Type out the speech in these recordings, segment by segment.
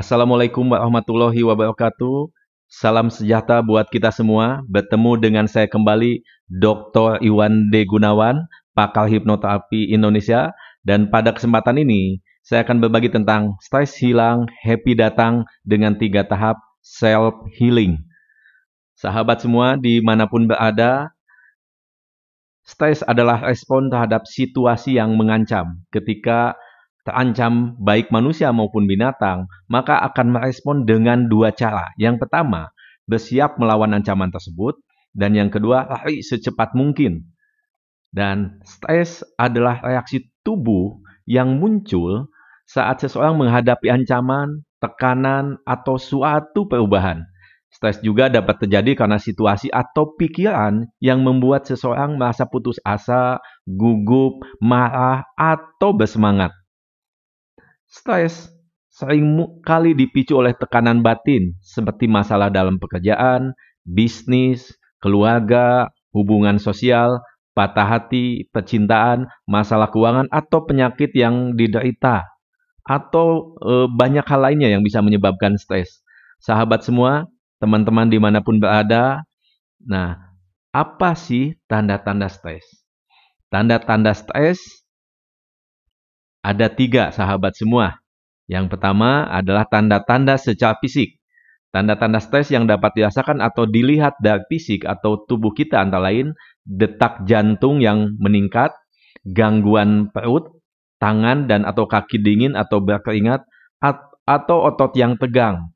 Assalamualaikum warahmatullahi wabarakatuh. Salam sejahtera buat kita semua. Bertemu dengan saya kembali Dr. Iwan D. Gunawan, Pakal hipnoterapi Indonesia. Dan pada kesempatan ini, saya akan berbagi tentang stres hilang, happy datang dengan tiga tahap self healing. Sahabat semua dimanapun berada, stres adalah respon terhadap situasi yang mengancam ketika terancam baik manusia maupun binatang, maka akan merespon dengan dua cara. Yang pertama, bersiap melawan ancaman tersebut, dan yang kedua, lari secepat mungkin. Dan stres adalah reaksi tubuh yang muncul saat seseorang menghadapi ancaman, tekanan, atau suatu perubahan. Stres juga dapat terjadi karena situasi atau pikiran yang membuat seseorang merasa putus asa, gugup, marah, atau bersemangat. Stres sering kali dipicu oleh tekanan batin seperti masalah dalam pekerjaan, bisnis, keluarga, hubungan sosial, patah hati, percintaan, masalah keuangan atau penyakit yang diderita atau e, banyak hal lainnya yang bisa menyebabkan stres. Sahabat semua, teman-teman dimanapun berada, nah apa sih tanda-tanda stres? Tanda-tanda stres ada tiga sahabat semua. Yang pertama adalah tanda-tanda secara fisik. Tanda-tanda stres yang dapat dirasakan atau dilihat dari fisik atau tubuh kita antara lain detak jantung yang meningkat, gangguan perut, tangan dan atau kaki dingin atau berkeringat, atau otot yang tegang,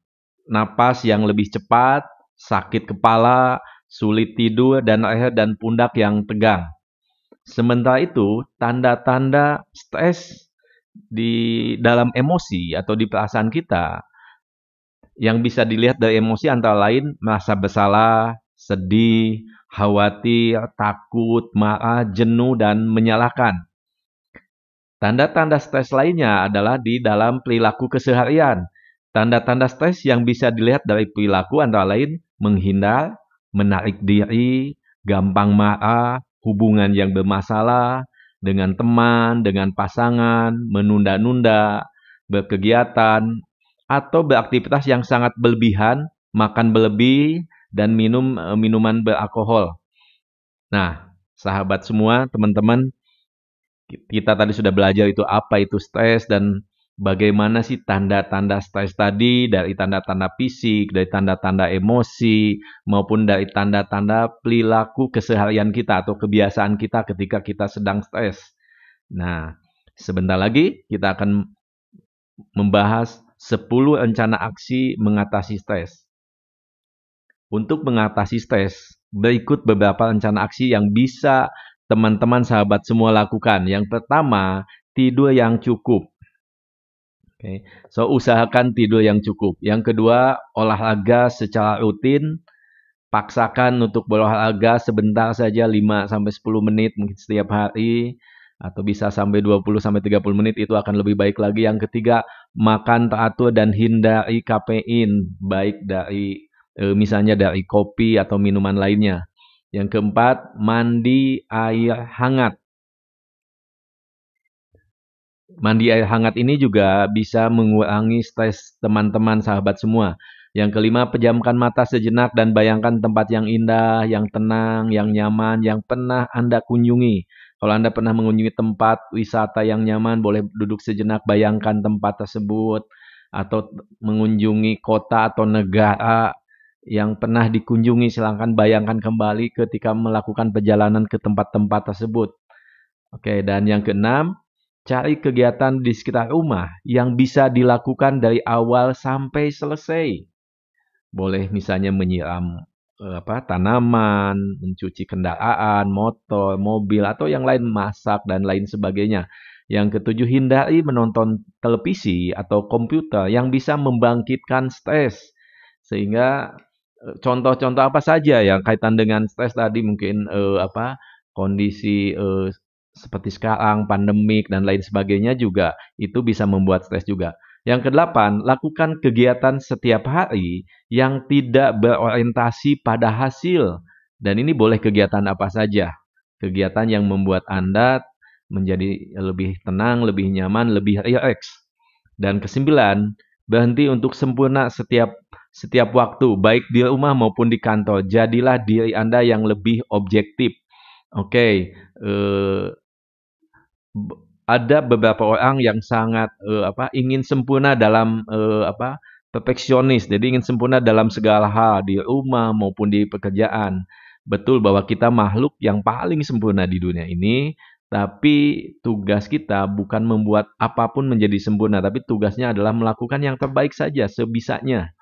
napas yang lebih cepat, sakit kepala, sulit tidur, dan leher dan pundak yang tegang. Sementara itu, tanda-tanda stres di dalam emosi atau di perasaan kita yang bisa dilihat dari emosi antara lain merasa bersalah, sedih, khawatir, takut, marah, jenuh, dan menyalahkan. Tanda-tanda stres lainnya adalah di dalam perilaku keseharian. Tanda-tanda stres yang bisa dilihat dari perilaku antara lain menghindar, menarik diri, gampang marah, hubungan yang bermasalah, dengan teman, dengan pasangan, menunda-nunda, berkegiatan, atau beraktivitas yang sangat berlebihan, makan berlebih, dan minum e, minuman beralkohol. Nah, sahabat semua, teman-teman, kita tadi sudah belajar itu apa itu stres dan bagaimana sih tanda-tanda stres tadi dari tanda-tanda fisik, dari tanda-tanda emosi, maupun dari tanda-tanda perilaku keseharian kita atau kebiasaan kita ketika kita sedang stres. Nah, sebentar lagi kita akan membahas 10 rencana aksi mengatasi stres. Untuk mengatasi stres, berikut beberapa rencana aksi yang bisa teman-teman sahabat semua lakukan. Yang pertama, tidur yang cukup Okay. So usahakan tidur yang cukup. Yang kedua, olahraga secara rutin. Paksakan untuk berolahraga sebentar saja 5 sampai 10 menit mungkin setiap hari atau bisa sampai 20 sampai 30 menit itu akan lebih baik lagi. Yang ketiga, makan teratur dan hindari kafein baik dari eh, misalnya dari kopi atau minuman lainnya. Yang keempat, mandi air hangat Mandi air hangat ini juga bisa mengurangi stres teman-teman sahabat semua. Yang kelima, pejamkan mata sejenak dan bayangkan tempat yang indah, yang tenang, yang nyaman, yang pernah Anda kunjungi. Kalau Anda pernah mengunjungi tempat wisata yang nyaman, boleh duduk sejenak, bayangkan tempat tersebut, atau mengunjungi kota atau negara yang pernah dikunjungi. Silahkan bayangkan kembali ketika melakukan perjalanan ke tempat-tempat tersebut. Oke, dan yang keenam, Cari kegiatan di sekitar rumah yang bisa dilakukan dari awal sampai selesai. Boleh misalnya menyiram eh, apa tanaman, mencuci kendaraan, motor, mobil atau yang lain masak dan lain sebagainya. Yang ketujuh hindari menonton televisi atau komputer yang bisa membangkitkan stres. Sehingga eh, contoh-contoh apa saja yang kaitan dengan stres tadi mungkin eh, apa kondisi eh, seperti sekarang pandemik dan lain sebagainya juga itu bisa membuat stres juga. Yang kedelapan, lakukan kegiatan setiap hari yang tidak berorientasi pada hasil. Dan ini boleh kegiatan apa saja. Kegiatan yang membuat Anda menjadi lebih tenang, lebih nyaman, lebih relax. Dan kesembilan, berhenti untuk sempurna setiap setiap waktu, baik di rumah maupun di kantor. Jadilah diri Anda yang lebih objektif. Oke, okay. Eh, ada beberapa orang yang sangat uh, apa ingin sempurna dalam uh, apa perfeksionis. Jadi ingin sempurna dalam segala hal di rumah maupun di pekerjaan. Betul bahwa kita makhluk yang paling sempurna di dunia ini, tapi tugas kita bukan membuat apapun menjadi sempurna, tapi tugasnya adalah melakukan yang terbaik saja sebisanya.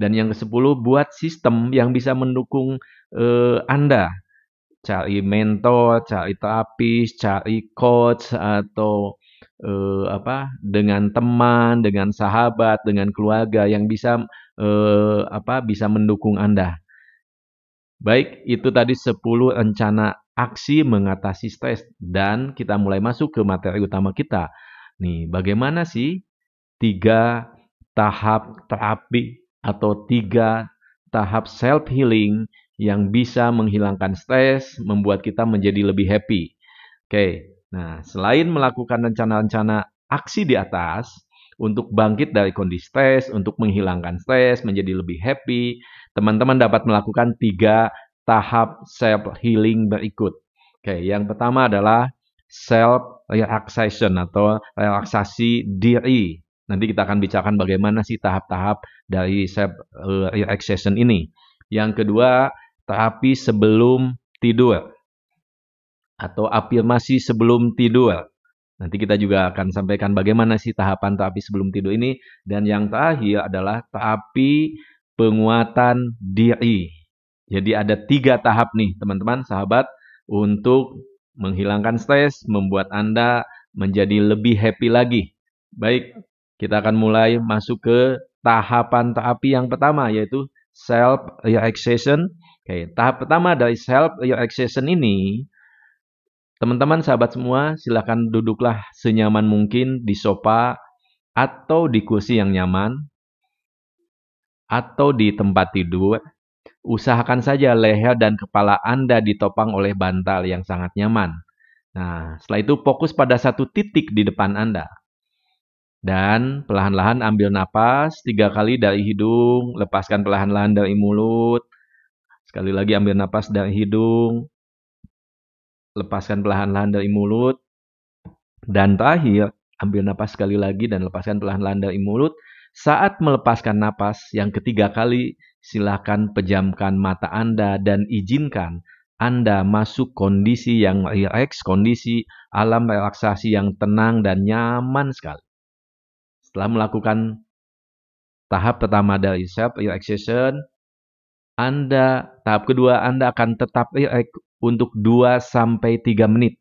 Dan yang ke-10 buat sistem yang bisa mendukung uh, Anda cari mentor, cari terapis, cari coach atau eh, apa dengan teman, dengan sahabat, dengan keluarga yang bisa eh, apa bisa mendukung Anda. Baik, itu tadi 10 rencana aksi mengatasi stres dan kita mulai masuk ke materi utama kita. Nih, bagaimana sih tiga tahap terapi atau tiga tahap self healing yang bisa menghilangkan stres, membuat kita menjadi lebih happy. Oke, nah selain melakukan rencana-rencana aksi di atas untuk bangkit dari kondisi stres, untuk menghilangkan stres, menjadi lebih happy, teman-teman dapat melakukan tiga tahap self healing berikut. Oke, yang pertama adalah self relaxation atau relaksasi diri. Nanti kita akan bicarakan bagaimana sih tahap-tahap dari self relaxation ini. Yang kedua terapi sebelum tidur atau afirmasi sebelum tidur. Nanti kita juga akan sampaikan bagaimana sih tahapan terapi sebelum tidur ini dan yang terakhir adalah terapi penguatan diri. Jadi ada tiga tahap nih teman-teman sahabat untuk menghilangkan stres, membuat Anda menjadi lebih happy lagi. Baik, kita akan mulai masuk ke tahapan terapi yang pertama yaitu self relaxation Oke, tahap pertama dari self relaxation ini teman-teman sahabat semua silahkan duduklah senyaman mungkin di sofa atau di kursi yang nyaman atau di tempat tidur. Usahakan saja leher dan kepala Anda ditopang oleh bantal yang sangat nyaman. Nah, setelah itu fokus pada satu titik di depan Anda. Dan perlahan-lahan ambil napas tiga kali dari hidung, lepaskan perlahan-lahan dari mulut, Sekali lagi ambil napas dari hidung, lepaskan pelahan lahan dari mulut, dan terakhir ambil napas sekali lagi dan lepaskan pelahan lahan dari mulut. Saat melepaskan napas yang ketiga kali, silakan pejamkan mata Anda dan izinkan Anda masuk kondisi yang rileks, kondisi alam relaksasi yang tenang dan nyaman sekali. Setelah melakukan tahap pertama dari self relaxation, anda Tahap kedua, Anda akan tetap relax eh, eh, untuk 2 3 menit.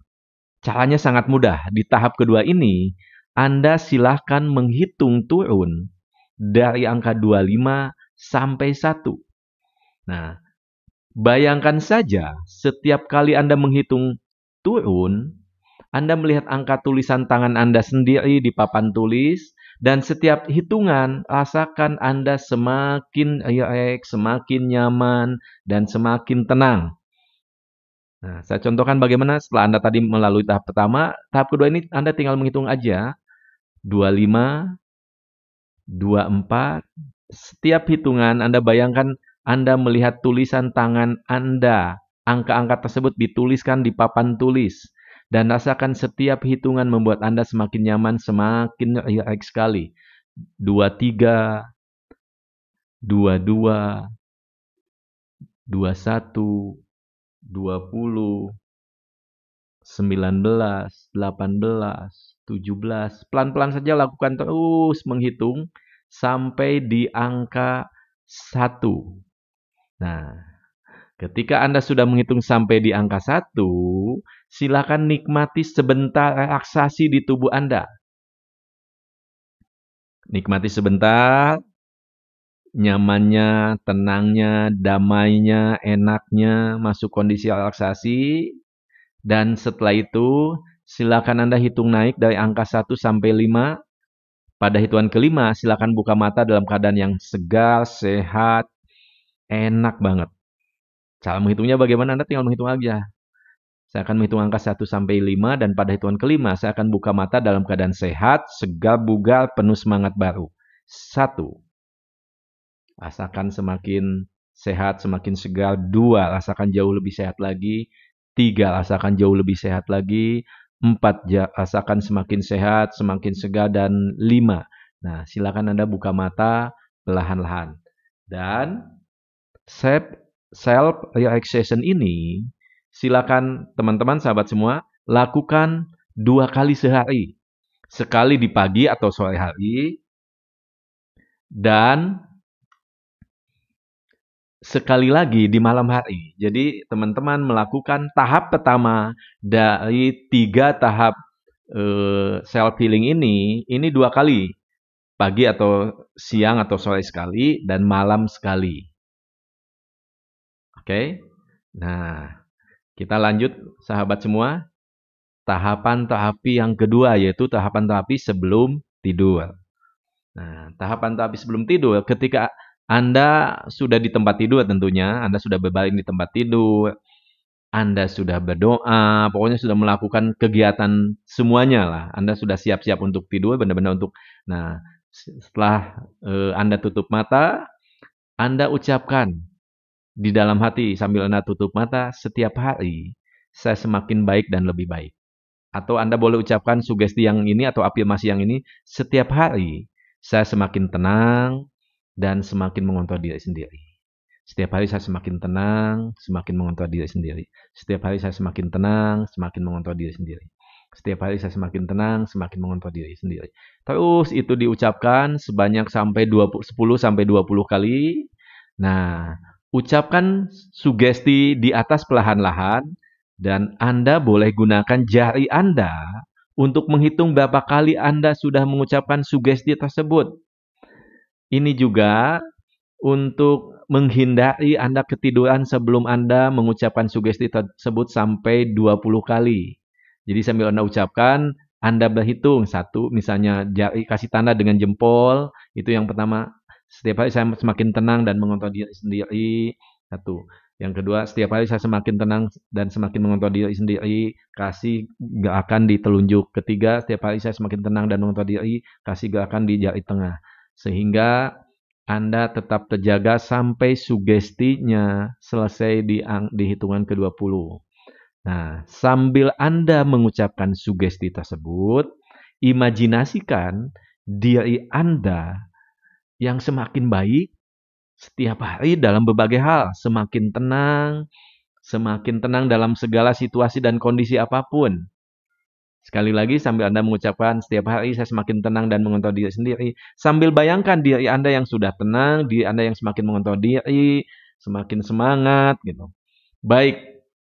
Caranya sangat mudah. Di tahap kedua ini, Anda silahkan menghitung turun dari angka 25 sampai 1. Nah, bayangkan saja setiap kali Anda menghitung turun, Anda melihat angka tulisan tangan Anda sendiri di papan tulis, dan setiap hitungan rasakan Anda semakin semakin nyaman dan semakin tenang. Nah, saya contohkan bagaimana setelah Anda tadi melalui tahap pertama, tahap kedua ini Anda tinggal menghitung aja 25 24 setiap hitungan Anda bayangkan Anda melihat tulisan tangan Anda. Angka-angka tersebut dituliskan di papan tulis. Dan rasakan setiap hitungan membuat Anda semakin nyaman, semakin relax sekali. 23, 22, 21, 20, 19, 18, 17. Pelan-pelan saja lakukan terus menghitung sampai di angka 1. Nah, Ketika Anda sudah menghitung sampai di angka 1, silakan nikmati sebentar relaksasi di tubuh Anda. Nikmati sebentar nyamannya, tenangnya, damainya, enaknya masuk kondisi relaksasi. Dan setelah itu, silakan Anda hitung naik dari angka 1 sampai 5. Pada hitungan kelima, silakan buka mata dalam keadaan yang segar, sehat, enak banget. Cara menghitungnya bagaimana? Anda tinggal menghitung aja. Saya akan menghitung angka 1 sampai 5 dan pada hitungan kelima saya akan buka mata dalam keadaan sehat, segar bugar, penuh semangat baru. Satu, rasakan semakin sehat, semakin segar. Dua, rasakan jauh lebih sehat lagi. Tiga, rasakan jauh lebih sehat lagi. Empat, rasakan semakin sehat, semakin segar. Dan lima, nah silakan Anda buka mata perlahan-lahan. Dan saya self relaxation ini silakan teman-teman sahabat semua lakukan dua kali sehari. Sekali di pagi atau sore hari dan sekali lagi di malam hari. Jadi teman-teman melakukan tahap pertama dari tiga tahap uh, self healing ini, ini dua kali, pagi atau siang atau sore sekali dan malam sekali. Oke, nah kita lanjut sahabat semua tahapan terapi yang kedua yaitu tahapan terapi sebelum tidur. Nah, tahapan terapi sebelum tidur ketika Anda sudah di tempat tidur tentunya, Anda sudah berbaring di tempat tidur, Anda sudah berdoa, pokoknya sudah melakukan kegiatan semuanya lah. Anda sudah siap-siap untuk tidur benar-benar untuk nah setelah uh, Anda tutup mata, Anda ucapkan di dalam hati sambil Anda tutup mata, setiap hari saya semakin baik dan lebih baik. Atau Anda boleh ucapkan sugesti yang ini atau afirmasi yang ini, setiap hari saya semakin tenang dan semakin mengontrol diri sendiri. Setiap hari saya semakin tenang, semakin mengontrol diri sendiri. Setiap hari saya semakin tenang, semakin mengontrol diri sendiri. Setiap hari saya semakin tenang, semakin mengontrol diri sendiri. Terus itu diucapkan sebanyak sampai 20, 10 sampai 20 kali. Nah, Ucapkan sugesti di atas pelahan lahan dan Anda boleh gunakan jari Anda untuk menghitung berapa kali Anda sudah mengucapkan sugesti tersebut. Ini juga untuk menghindari Anda ketiduran sebelum Anda mengucapkan sugesti tersebut sampai 20 kali. Jadi sambil Anda ucapkan, Anda berhitung. Satu, misalnya jari kasih tanda dengan jempol, itu yang pertama. Setiap hari saya semakin tenang dan mengontrol diri sendiri. Satu. Yang kedua, setiap hari saya semakin tenang dan semakin mengontrol diri sendiri, kasih gak akan ditelunjuk. Ketiga, setiap hari saya semakin tenang dan mengontrol diri, kasih gak akan di jari tengah. Sehingga Anda tetap terjaga sampai sugestinya selesai di, di hitungan ke-20. Nah, sambil Anda mengucapkan sugesti tersebut, imajinasikan diri Anda yang semakin baik setiap hari dalam berbagai hal, semakin tenang, semakin tenang dalam segala situasi dan kondisi apapun. Sekali lagi sambil Anda mengucapkan setiap hari saya semakin tenang dan mengontrol diri sendiri. Sambil bayangkan diri Anda yang sudah tenang, diri Anda yang semakin mengontrol diri, semakin semangat gitu. Baik,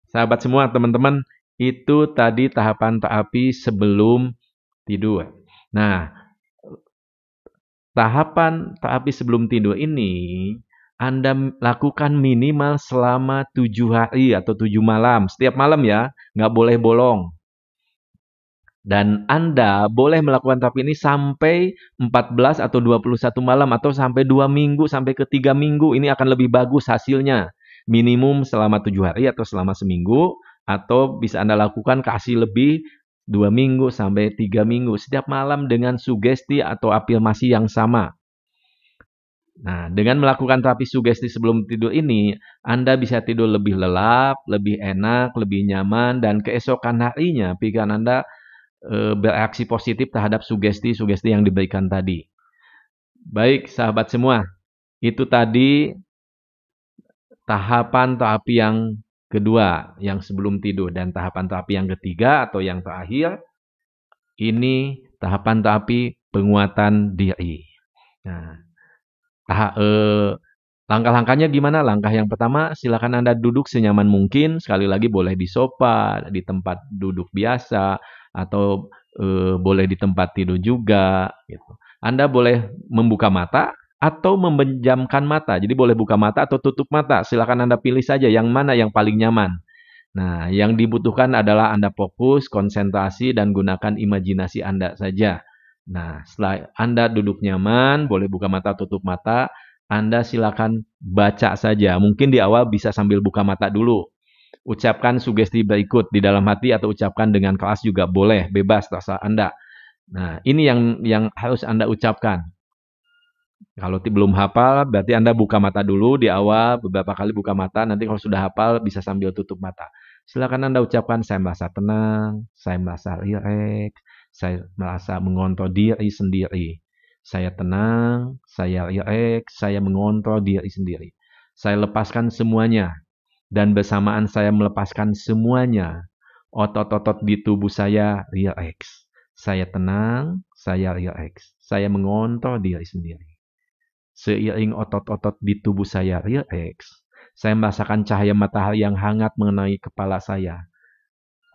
sahabat semua, teman-teman, itu tadi tahapan terapi sebelum tidur. Nah, Tahapan terapi sebelum tidur ini anda lakukan minimal selama tujuh hari atau tujuh malam. Setiap malam ya, nggak boleh bolong. Dan Anda boleh melakukan tapi ini sampai 14 atau 21 malam atau sampai dua minggu sampai ke 3 minggu. Ini akan lebih bagus hasilnya. Minimum selama tujuh hari atau selama seminggu atau bisa Anda lakukan kasih lebih dua minggu sampai tiga minggu setiap malam dengan sugesti atau afirmasi yang sama. Nah, dengan melakukan terapi sugesti sebelum tidur ini, Anda bisa tidur lebih lelap, lebih enak, lebih nyaman, dan keesokan harinya pikiran Anda e, bereaksi positif terhadap sugesti-sugesti yang diberikan tadi. Baik, sahabat semua, itu tadi tahapan terapi yang kedua yang sebelum tidur dan tahapan terapi yang ketiga atau yang terakhir ini tahapan terapi penguatan diri. Nah, eh, langkah-langkahnya gimana? Langkah yang pertama silakan Anda duduk senyaman mungkin, sekali lagi boleh di sofa, di tempat duduk biasa atau eh, boleh di tempat tidur juga gitu. Anda boleh membuka mata atau memejamkan mata. Jadi boleh buka mata atau tutup mata. Silakan Anda pilih saja yang mana yang paling nyaman. Nah, yang dibutuhkan adalah Anda fokus, konsentrasi, dan gunakan imajinasi Anda saja. Nah, setelah Anda duduk nyaman, boleh buka mata, tutup mata, Anda silakan baca saja. Mungkin di awal bisa sambil buka mata dulu. Ucapkan sugesti berikut di dalam hati atau ucapkan dengan kelas juga boleh, bebas terserah Anda. Nah, ini yang yang harus Anda ucapkan. Kalau belum hafal, berarti Anda buka mata dulu di awal, beberapa kali buka mata, nanti kalau sudah hafal bisa sambil tutup mata. Silakan Anda ucapkan, saya merasa tenang, saya merasa rileks, saya merasa mengontrol diri sendiri. Saya tenang, saya rileks, saya mengontrol diri sendiri. Saya lepaskan semuanya, dan bersamaan saya melepaskan semuanya. Otot-otot di tubuh saya rileks. Saya tenang, saya rileks. Saya mengontrol diri sendiri. Seiring otot-otot di tubuh saya relax, saya merasakan cahaya matahari yang hangat mengenai kepala saya.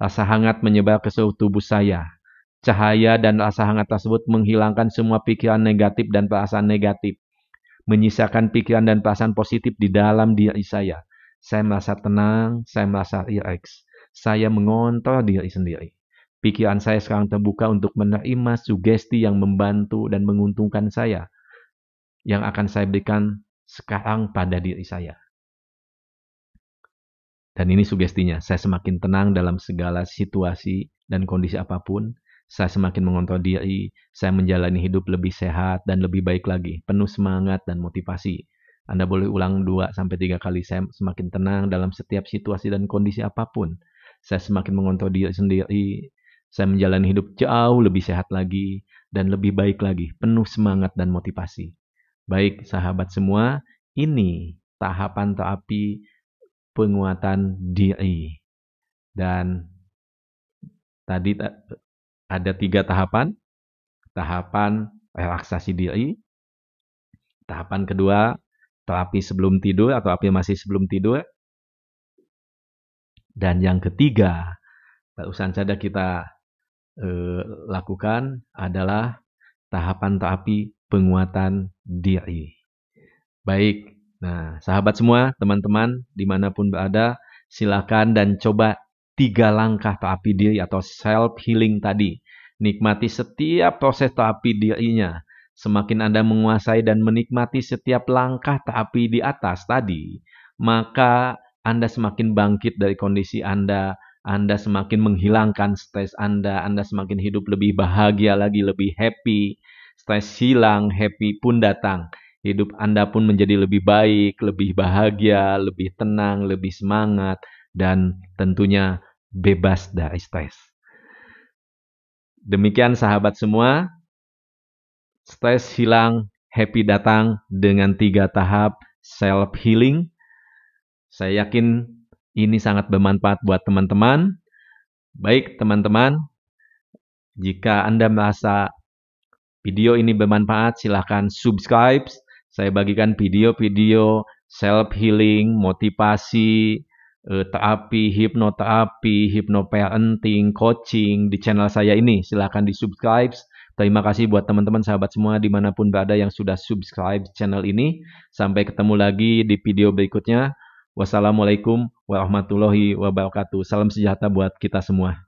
Rasa hangat menyebar ke seluruh tubuh saya. Cahaya dan rasa hangat tersebut menghilangkan semua pikiran negatif dan perasaan negatif. Menyisakan pikiran dan perasaan positif di dalam diri saya. Saya merasa tenang, saya merasa relax. Saya mengontrol diri sendiri. Pikiran saya sekarang terbuka untuk menerima sugesti yang membantu dan menguntungkan saya yang akan saya berikan sekarang pada diri saya. Dan ini sugestinya, saya semakin tenang dalam segala situasi dan kondisi apapun, saya semakin mengontrol diri, saya menjalani hidup lebih sehat dan lebih baik lagi, penuh semangat dan motivasi. Anda boleh ulang 2 sampai 3 kali, saya semakin tenang dalam setiap situasi dan kondisi apapun. Saya semakin mengontrol diri sendiri, saya menjalani hidup jauh lebih sehat lagi dan lebih baik lagi, penuh semangat dan motivasi. Baik sahabat semua, ini tahapan terapi penguatan diri. Dan tadi ada tiga tahapan. Tahapan relaksasi diri. Tahapan kedua, terapi sebelum tidur atau api masih sebelum tidur. Dan yang ketiga, barusan saja kita eh, lakukan adalah tahapan terapi penguatan diri. Baik, nah sahabat semua, teman-teman, dimanapun berada, silakan dan coba tiga langkah terapi diri atau self healing tadi. Nikmati setiap proses terapi dirinya. Semakin Anda menguasai dan menikmati setiap langkah terapi di atas tadi, maka Anda semakin bangkit dari kondisi Anda, Anda semakin menghilangkan stres Anda, Anda semakin hidup lebih bahagia lagi, lebih happy, stres hilang, happy pun datang. Hidup Anda pun menjadi lebih baik, lebih bahagia, lebih tenang, lebih semangat, dan tentunya bebas dari stres. Demikian sahabat semua, stres hilang, happy datang dengan tiga tahap self healing. Saya yakin ini sangat bermanfaat buat teman-teman. Baik teman-teman, jika Anda merasa video ini bermanfaat, silahkan subscribe. Saya bagikan video-video self-healing, motivasi, eh, terapi, hipnoterapi, hipnoparenting, coaching di channel saya ini. Silahkan di-subscribe. Terima kasih buat teman-teman sahabat semua dimanapun berada yang sudah subscribe channel ini. Sampai ketemu lagi di video berikutnya. Wassalamualaikum warahmatullahi wabarakatuh. Salam sejahtera buat kita semua.